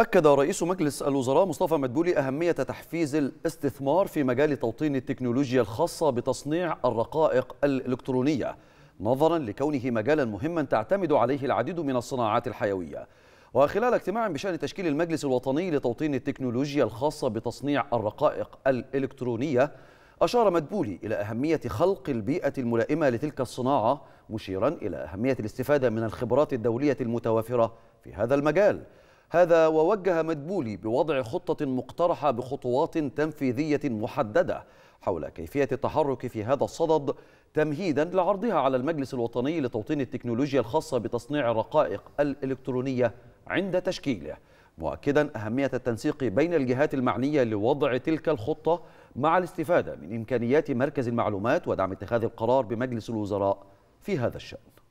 أكد رئيس مجلس الوزراء مصطفى مدبولي أهمية تحفيز الاستثمار في مجال توطين التكنولوجيا الخاصة بتصنيع الرقائق الإلكترونية نظرا لكونه مجالا مهما تعتمد عليه العديد من الصناعات الحيوية وخلال اجتماع بشأن تشكيل المجلس الوطني لتوطين التكنولوجيا الخاصة بتصنيع الرقائق الإلكترونية أشار مدبولي إلى أهمية خلق البيئة الملائمة لتلك الصناعة مشيرا إلى أهمية الاستفادة من الخبرات الدولية المتوافرة في هذا المجال هذا ووجه مدبولي بوضع خطة مقترحة بخطوات تنفيذية محددة حول كيفية التحرك في هذا الصدد تمهيدا لعرضها على المجلس الوطني لتوطين التكنولوجيا الخاصة بتصنيع الرقائق الإلكترونية عند تشكيله مؤكدا أهمية التنسيق بين الجهات المعنية لوضع تلك الخطة مع الاستفادة من إمكانيات مركز المعلومات ودعم اتخاذ القرار بمجلس الوزراء في هذا الشأن